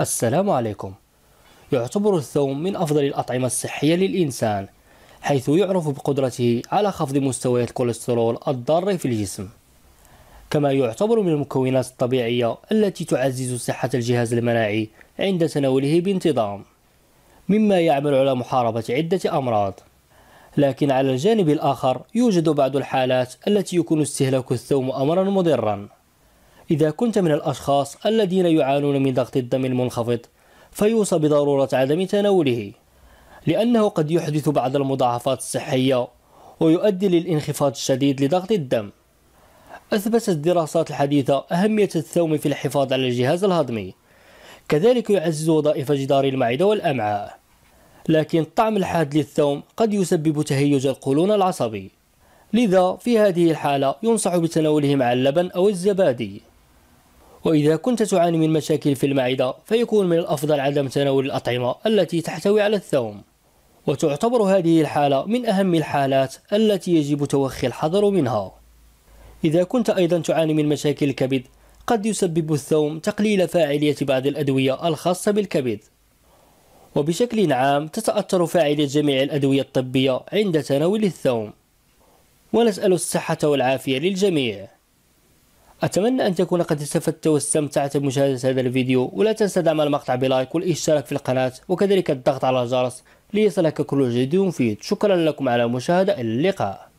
السلام عليكم يعتبر الثوم من أفضل الأطعمة الصحية للإنسان حيث يعرف بقدرته على خفض مستويات الكوليسترول الضار في الجسم كما يعتبر من المكونات الطبيعية التي تعزز صحة الجهاز المناعي عند تناوله بانتظام مما يعمل على محاربة عدة أمراض لكن على الجانب الآخر يوجد بعض الحالات التي يكون استهلاك الثوم أمرا مضرا إذا كنت من الأشخاص الذين يعانون من ضغط الدم المنخفض فيوصى بضرورة عدم تناوله لأنه قد يحدث بعض المضاعفات الصحية ويؤدي للانخفاض الشديد لضغط الدم أثبتت الدراسات الحديثة أهمية الثوم في الحفاظ على الجهاز الهضمي كذلك يعزز وظائف جدار المعدة والأمعاء لكن الطعم الحاد للثوم قد يسبب تهيج القولون العصبي لذا في هذه الحالة ينصح بتناوله مع اللبن أو الزبادي وإذا كنت تعاني من مشاكل في المعدة فيكون من الأفضل عدم تناول الأطعمة التي تحتوي على الثوم وتعتبر هذه الحالة من أهم الحالات التي يجب توخي الحذر منها إذا كنت أيضا تعاني من مشاكل الكبد قد يسبب الثوم تقليل فاعلية بعض الأدوية الخاصة بالكبد وبشكل عام تتأثر فاعلية جميع الأدوية الطبية عند تناول الثوم ونسأل الصحة والعافية للجميع أتمنى أن تكون قد استفدت واستمتعت بمشاهدة هذا الفيديو ولا تنسى دعم المقطع بلايك والاشتراك في القناة وكذلك الضغط على الجرس ليصلك كل جديد مفيد شكرا لكم على المشاهدة اللقاء